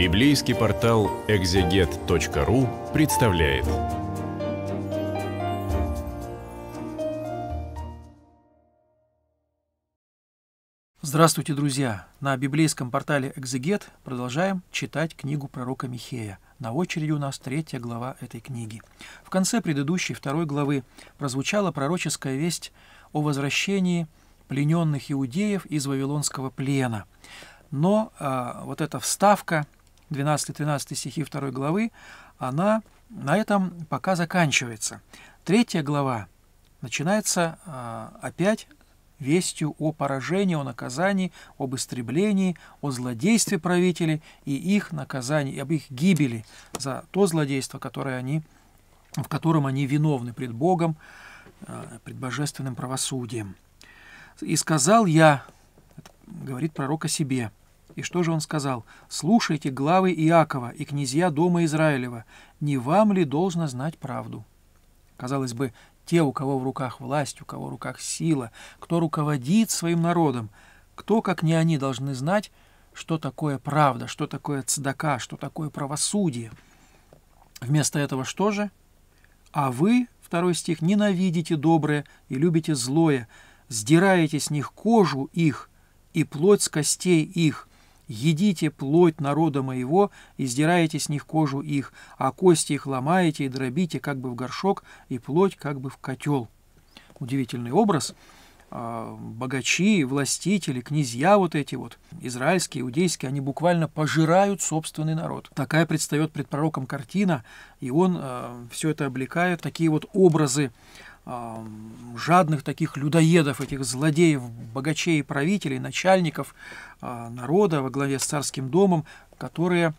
Библейский портал экзегет.ру представляет. Здравствуйте, друзья! На библейском портале «Экзегет» продолжаем читать книгу пророка Михея. На очереди у нас третья глава этой книги. В конце предыдущей, второй главы, прозвучала пророческая весть о возвращении плененных иудеев из Вавилонского плена. Но э, вот эта вставка – 12-13 стихи 2 главы, она на этом пока заканчивается. Третья глава начинается а, опять вестью о поражении, о наказании, об истреблении, о злодействе правителей и их наказании, об их гибели за то злодейство, которое они, в котором они виновны пред Богом, а, пред божественным правосудием. «И сказал я, — говорит пророк о себе, — и что же он сказал? «Слушайте главы Иакова и князья дома Израилева, не вам ли должно знать правду?» Казалось бы, те, у кого в руках власть, у кого в руках сила, кто руководит своим народом, кто, как не они, должны знать, что такое правда, что такое цдака, что такое правосудие. Вместо этого что же? «А вы, второй стих, ненавидите доброе и любите злое, сдираете с них кожу их и плоть с костей их, едите плоть народа моего, издираете с них кожу их, а кости их ломаете и дробите как бы в горшок, и плоть как бы в котел». Удивительный образ а, богачи, властители, князья вот эти вот, израильские, иудейские, они буквально пожирают собственный народ. Такая предстает пред пророком картина, и он а, все это облекает, такие вот образы жадных таких людоедов, этих злодеев, богачей и правителей, начальников а, народа во главе с царским домом, которые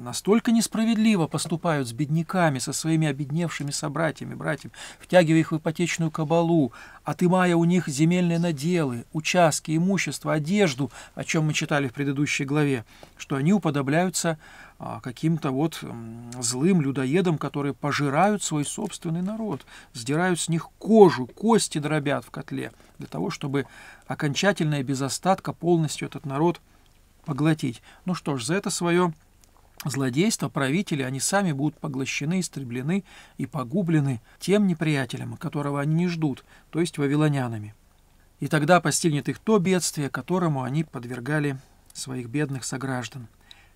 настолько несправедливо поступают с бедняками, со своими обедневшими собратьями, братьями, втягивая их в ипотечную кабалу, отымая у них земельные наделы, участки, имущество, одежду, о чем мы читали в предыдущей главе, что они уподобляются а, каким-то вот злым людоедам, которые пожирают свой собственный народ, сдирают с них кожу, кости дробят в котле, для того, чтобы окончательно и без остатка полностью этот народ – поглотить. Ну что ж, за это свое злодейство правители, они сами будут поглощены, истреблены и погублены тем неприятелем, которого они не ждут, то есть вавилонянами. И тогда постигнет их то бедствие, которому они подвергали своих бедных сограждан.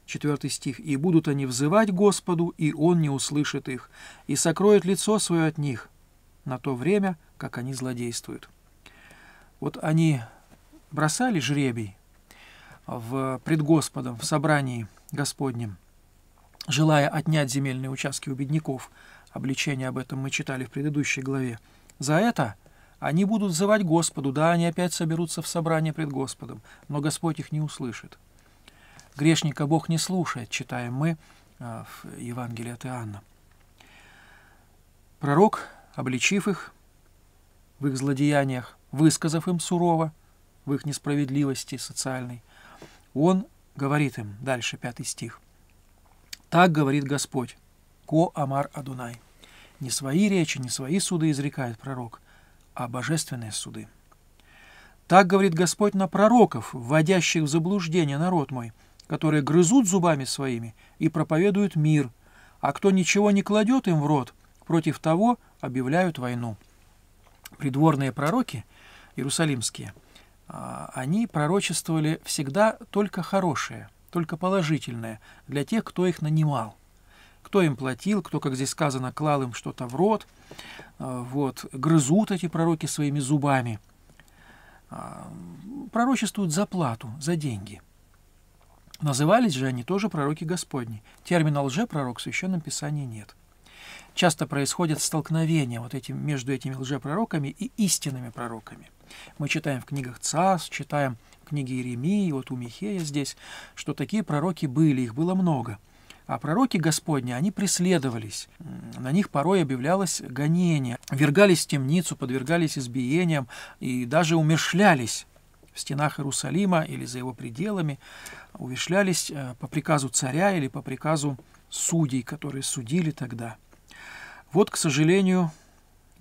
Четвертый стих. «И будут они взывать Господу, и Он не услышит их, и сокроет лицо свое от них на то время, как они злодействуют». Вот они бросали жребий, в, пред Господом в собрании Господнем, желая отнять земельные участки у бедняков. Обличение об этом мы читали в предыдущей главе. За это они будут взывать Господу, да, они опять соберутся в собрание пред Господом, но Господь их не услышит. Грешника Бог не слушает, читаем мы э, в Евангелии от Иоанна. Пророк, обличив их в их злодеяниях, высказав им сурово в их несправедливости социальной, он говорит им, дальше пятый стих, «Так говорит Господь, ко Амар Адунай». Не свои речи, не свои суды изрекает пророк, а божественные суды. Так говорит Господь на пророков, вводящих в заблуждение народ мой, которые грызут зубами своими и проповедуют мир, а кто ничего не кладет им в рот, против того объявляют войну. Придворные пророки, иерусалимские – а, они пророчествовали всегда только хорошее, только положительное для тех, кто их нанимал. Кто им платил, кто, как здесь сказано, клал им что-то в рот, а, вот, грызут эти пророки своими зубами, а, пророчествуют за плату, за деньги. Назывались же они тоже пророки Господни. Термина «лжепророк» в Священном Писании нет часто происходят столкновения вот этим, между этими лжепророками и истинными пророками. Мы читаем в книгах Цас, читаем в книге Иеремии, вот у Михея здесь, что такие пророки были, их было много. А пророки Господни, они преследовались. На них порой объявлялось гонение. Вергались в темницу, подвергались избиениям и даже умершлялись в стенах Иерусалима или за его пределами, увешлялись э, по приказу царя или по приказу судей, которые судили тогда. Вот, к сожалению,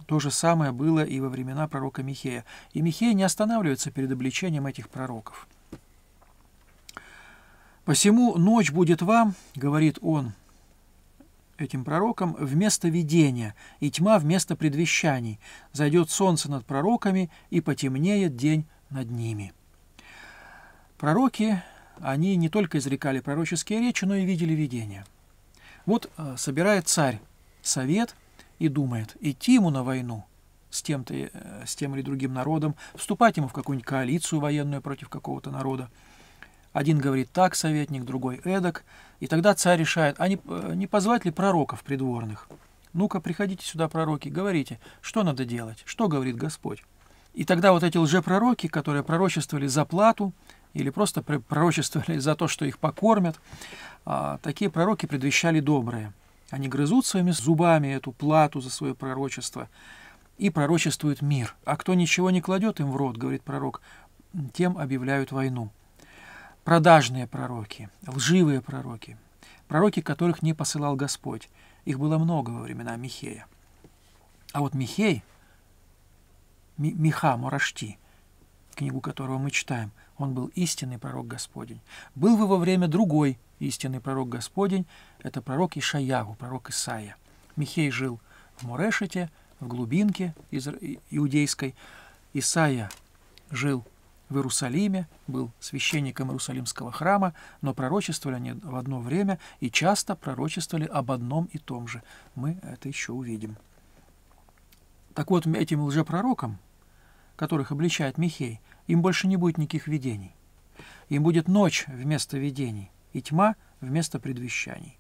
то же самое было и во времена пророка Михея. И Михея не останавливается перед обличением этих пророков. «Посему ночь будет вам, — говорит он этим пророкам, — вместо видения, и тьма вместо предвещаний. Зайдет солнце над пророками, и потемнеет день над ними». Пророки, они не только изрекали пророческие речи, но и видели видения. Вот э, собирает царь совет — и думает, идти ему на войну с, тем -то, э, с тем или другим народом, вступать ему в какую-нибудь коалицию военную против какого-то народа. Один говорит так, советник, другой эдак. И тогда царь решает, а не, э, не позвать ли пророков придворных? Ну-ка, приходите сюда, пророки, говорите, что надо делать, что говорит Господь. И тогда вот эти лжепророки, которые пророчествовали за плату или просто пророчествовали за то, что их покормят, а, такие пророки предвещали доброе – они грызут своими зубами эту плату за свое пророчество и пророчествуют мир. А кто ничего не кладет им в рот, говорит пророк, тем объявляют войну. Продажные пророки, лживые пророки, пророки, которых не посылал Господь. Их было много во времена Михея. А вот Михей, Миха Мурашти, книгу которого мы читаем, он был истинный пророк Господень. Был вы во время другой истинный пророк Господень – это пророк Ишаяру, пророк Исаия. Михей жил в Морешете, в глубинке иудейской. Исаия жил в Иерусалиме, был священником Иерусалимского храма, но пророчествовали они в одно время и часто пророчествовали об одном и том же. Мы это еще увидим. Так вот, этим лжепророкам, которых обличает Михей, им больше не будет никаких видений. Им будет ночь вместо видений и тьма вместо предвещаний.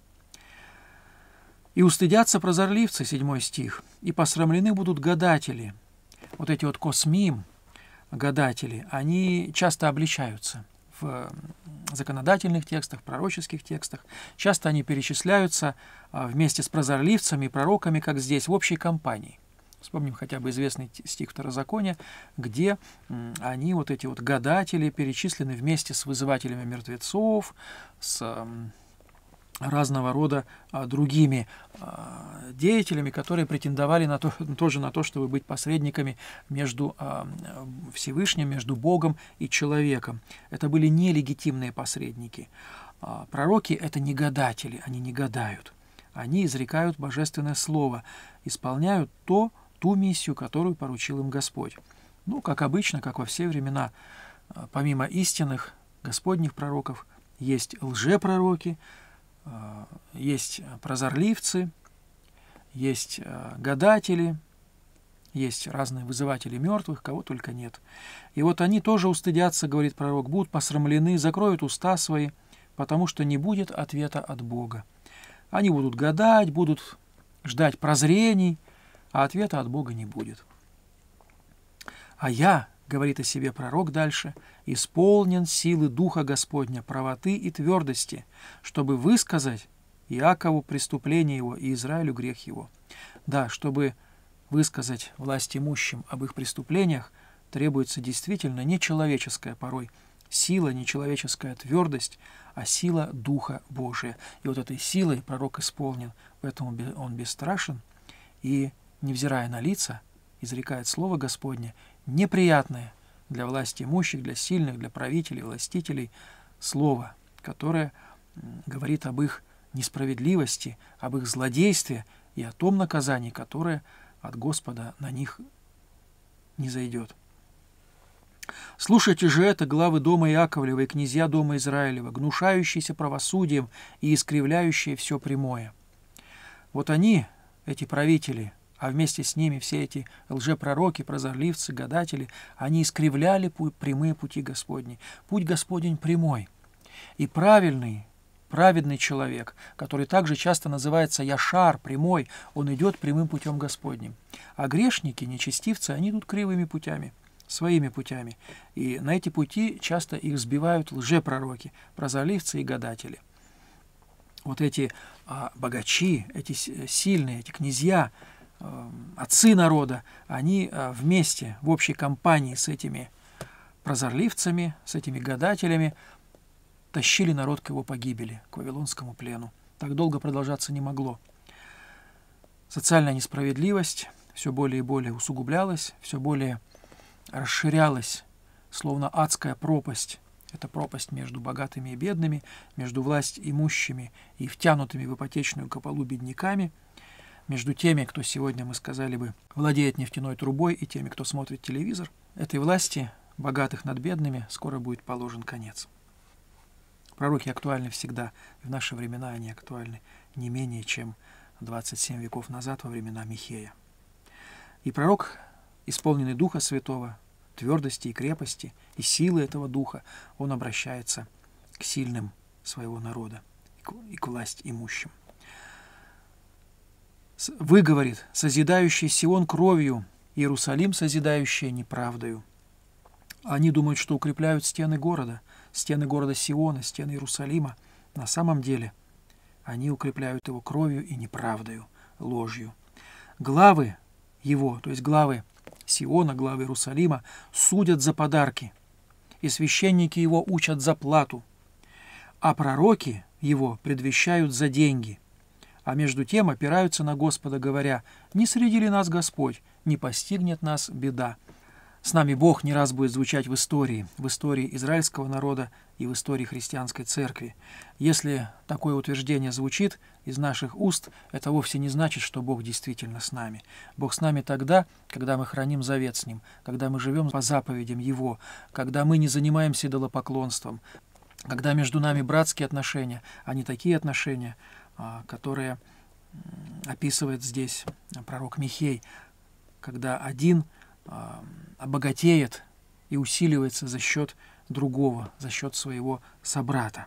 «И устыдятся прозорливцы», седьмой стих, «и посрамлены будут гадатели». Вот эти вот космим, гадатели, они часто обличаются в законодательных текстах, пророческих текстах. Часто они перечисляются а, вместе с прозорливцами пророками, как здесь, в общей компании – Вспомним хотя бы известный стих Второзакония, где они, вот эти вот гадатели, перечислены вместе с вызывателями мертвецов, с разного рода а, другими а, деятелями, которые претендовали на то, тоже на то, чтобы быть посредниками между а, Всевышним, между Богом и человеком. Это были нелегитимные посредники. пророки — это не гадатели, они не гадают. Они изрекают божественное слово, исполняют то, что ту миссию, которую поручил им Господь. Ну, как обычно, как во все времена, а, помимо истинных господних пророков, есть лжепророки, а, есть прозорливцы, есть а, гадатели, есть разные вызыватели мертвых, кого только нет. И вот они тоже устыдятся, говорит пророк, будут посрамлены, закроют уста свои, потому что не будет ответа от Бога. Они будут гадать, будут ждать прозрений, а ответа от Бога не будет. «А я, — говорит о себе пророк дальше, — исполнен силы Духа Господня, правоты и твердости, чтобы высказать Иакову преступление его и Израилю грех его». Да, чтобы высказать власть имущим об их преступлениях, требуется действительно нечеловеческая порой сила, нечеловеческая твердость, а сила Духа Божия. И вот этой силой пророк исполнен, поэтому он бесстрашен и невзирая на лица, изрекает слово Господне, неприятное для власти имущих, для сильных, для правителей, властителей, слово, которое говорит об их несправедливости, об их злодействе и о том наказании, которое от Господа на них не зайдет. Слушайте же это, главы дома Иаковлева и князья дома Израилева, гнушающиеся правосудием и искривляющие все прямое. Вот они, эти правители, а вместе с ними все эти лжепророки, прозорливцы, гадатели, они искривляли прямые пути Господни. Путь Господень прямой и правильный, праведный человек, который также часто называется Яшар, прямой, он идет прямым путем Господним. А грешники, нечестивцы, они идут кривыми путями своими путями. И на эти пути часто их сбивают лжепророки, прозорливцы и гадатели. Вот эти а, богачи, эти э, сильные, эти князья, Э, отцы народа, они э, вместе, в общей компании с этими прозорливцами, с этими гадателями, тащили народ к его погибели, к Вавилонскому плену. Так долго продолжаться не могло. Социальная несправедливость все более и более усугублялась, все более расширялась, словно адская пропасть. Это пропасть между богатыми и бедными, между власть имущими и втянутыми в ипотечную кополу бедняками – между теми, кто сегодня, мы сказали бы, владеет нефтяной трубой, и теми, кто смотрит телевизор, этой власти, богатых над бедными, скоро будет положен конец. Пророки актуальны всегда, и в наши времена они актуальны не менее, чем 27 веков назад, во времена Михея. И пророк, исполненный Духа Святого, твердости и крепости, и силы этого Духа, он обращается к сильным своего народа и к власть имущим выговорит созидающий Сион кровью, Иерусалим созидающий неправдою. Они думают, что укрепляют стены города, стены города Сиона, стены Иерусалима. На самом деле они укрепляют его кровью и неправдою, ложью. Главы его, то есть главы Сиона, главы Иерусалима, судят за подарки, и священники его учат за плату, а пророки его предвещают за деньги – а между тем опираются на Господа, говоря, «Не среди ли нас Господь, не постигнет нас беда». С нами Бог не раз будет звучать в истории, в истории израильского народа и в истории христианской церкви. Если такое утверждение звучит из наших уст, это вовсе не значит, что Бог действительно с нами. Бог с нами тогда, когда мы храним завет с Ним, когда мы живем по заповедям Его, когда мы не занимаемся идолопоклонством, когда между нами братские отношения, а не такие отношения – а, которые описывает здесь пророк Михей, когда один а, обогатеет и усиливается за счет другого, за счет своего собрата.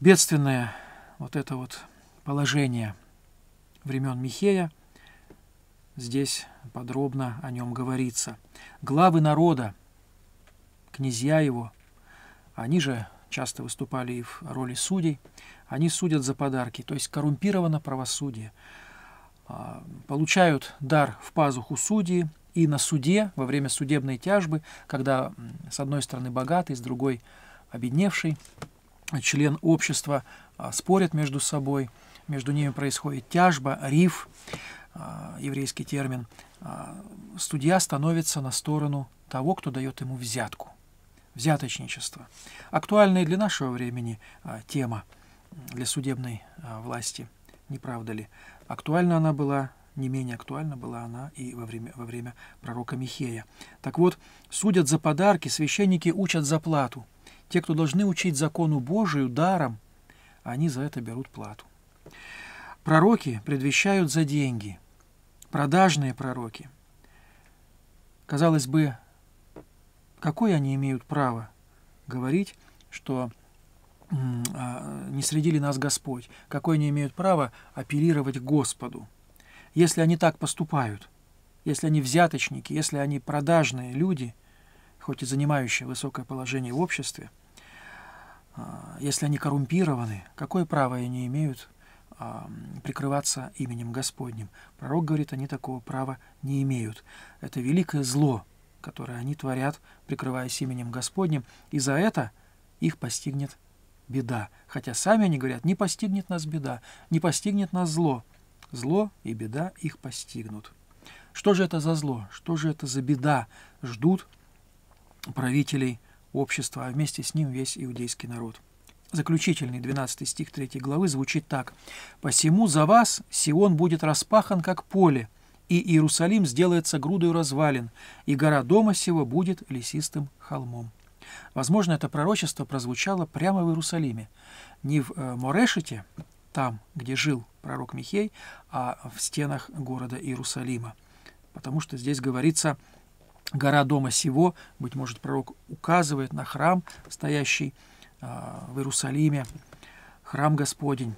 Бедственное вот это вот положение времен Михея, здесь подробно о нем говорится. Главы народа, князья его, они же часто выступали и в роли судей, они судят за подарки, то есть коррумпировано правосудие. А, получают дар в пазуху судьи, и на суде, во время судебной тяжбы, когда с одной стороны богатый, с другой обедневший, член общества а, спорят между собой, между ними происходит тяжба, риф, а, еврейский термин, судья становится на сторону того, кто дает ему взятку. Взяточничество. Актуальная для нашего времени тема – для судебной а, власти, не правда ли? Актуальна она была, не менее актуальна была она и во время, во время пророка Михея. Так вот, судят за подарки, священники учат за плату. Те, кто должны учить закону Божию даром, они за это берут плату. Пророки предвещают за деньги, продажные пророки. Казалось бы, какое они имеют право говорить, что а, не средили нас Господь, какое они имеют право апеллировать Господу. Если они так поступают, если они взяточники, если они продажные люди, хоть и занимающие высокое положение в обществе, а, если они коррумпированы, какое право они имеют а, прикрываться именем Господним? Пророк говорит, они такого права не имеют. Это великое зло, которое они творят, прикрываясь именем Господним, и за это их постигнет беда. Хотя сами они говорят, не постигнет нас беда, не постигнет нас зло. Зло и беда их постигнут. Что же это за зло? Что же это за беда? Ждут правителей общества, а вместе с ним весь иудейский народ. Заключительный 12 стих 3 главы звучит так. «Посему за вас Сион будет распахан, как поле, и Иерусалим сделается грудой развалин, и гора дома сего будет лесистым холмом». Возможно, это пророчество прозвучало прямо в Иерусалиме, не в э, Морешете, там, где жил пророк Михей, а в стенах города Иерусалима. Потому что здесь говорится «гора дома сего», быть может, пророк указывает на храм, стоящий а, в Иерусалиме, храм Господень,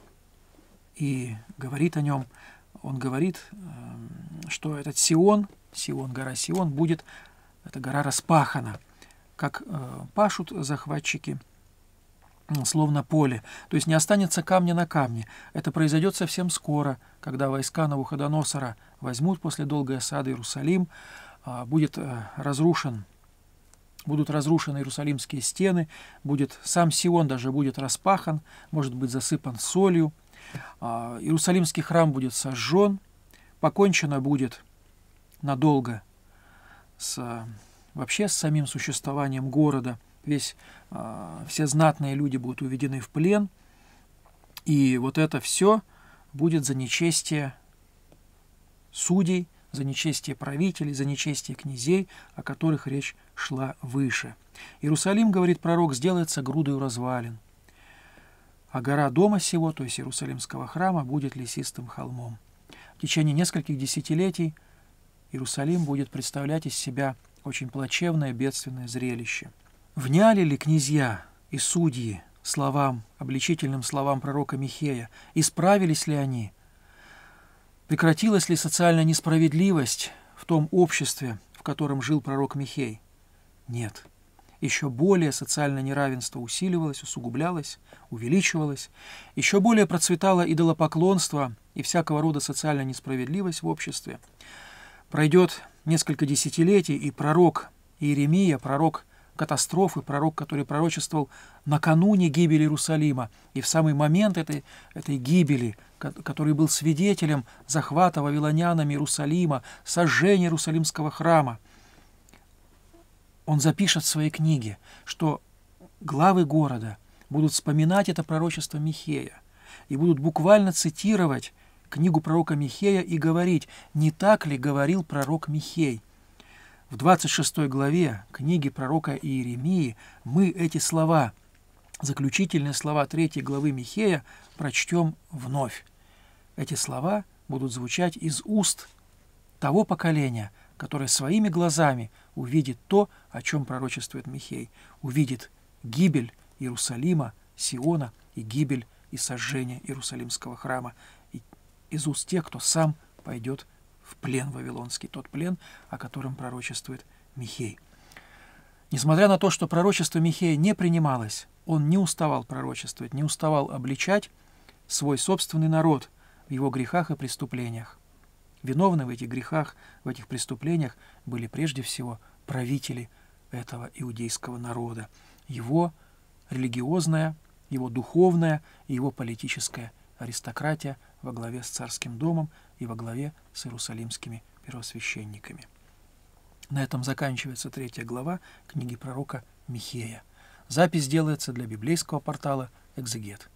и говорит о нем, он говорит, эм, что этот Сион, Сион, гора Сион, будет, эта гора распахана – как э, пашут захватчики словно поле, то есть не останется камня на камне. Это произойдет совсем скоро, когда войска Навуходоносора возьмут после долгой осады Иерусалим, а, будет э, разрушен, будут разрушены иерусалимские стены, будет, сам Сион даже будет распахан, может быть засыпан солью, а, Иерусалимский храм будет сожжен, покончено будет надолго с вообще с самим существованием города. Весь, а, все знатные люди будут уведены в плен, и вот это все будет за нечестие судей, за нечестие правителей, за нечестие князей, о которых речь шла выше. Иерусалим, говорит пророк, сделается грудой развалин, а гора дома сего, то есть Иерусалимского храма, будет лесистым холмом. В течение нескольких десятилетий Иерусалим будет представлять из себя очень плачевное, бедственное зрелище. Вняли ли князья и судьи словам, обличительным словам пророка Михея, исправились ли они? Прекратилась ли социальная несправедливость в том обществе, в котором жил пророк Михей? Нет. Еще более социальное неравенство усиливалось, усугублялось, увеличивалось. Еще более процветало идолопоклонство и всякого рода социальная несправедливость в обществе. Пройдет несколько десятилетий, и пророк Иеремия, пророк катастрофы, пророк, который пророчествовал накануне гибели Иерусалима, и в самый момент этой, этой гибели, который был свидетелем захвата вавилонянами Иерусалима, сожжения Иерусалимского храма, он запишет в своей книге, что главы города будут вспоминать это пророчество Михея и будут буквально цитировать книгу пророка Михея и говорить, не так ли говорил пророк Михей. В 26 главе книги пророка Иеремии мы эти слова, заключительные слова 3 главы Михея, прочтем вновь. Эти слова будут звучать из уст того поколения, которое своими глазами увидит то, о чем пророчествует Михей, увидит гибель Иерусалима, Сиона и гибель и сожжение Иерусалимского храма из уст тех, кто сам пойдет в плен вавилонский, тот плен, о котором пророчествует Михей. Несмотря на то, что пророчество Михея не принималось, он не уставал пророчествовать, не уставал обличать свой собственный народ в его грехах и преступлениях. Виновны в этих грехах, в этих преступлениях были прежде всего правители этого иудейского народа, его религиозная, его духовная и его политическая аристократия – во главе с царским домом и во главе с иерусалимскими первосвященниками. На этом заканчивается третья глава книги пророка Михея. Запись делается для библейского портала «Экзегет».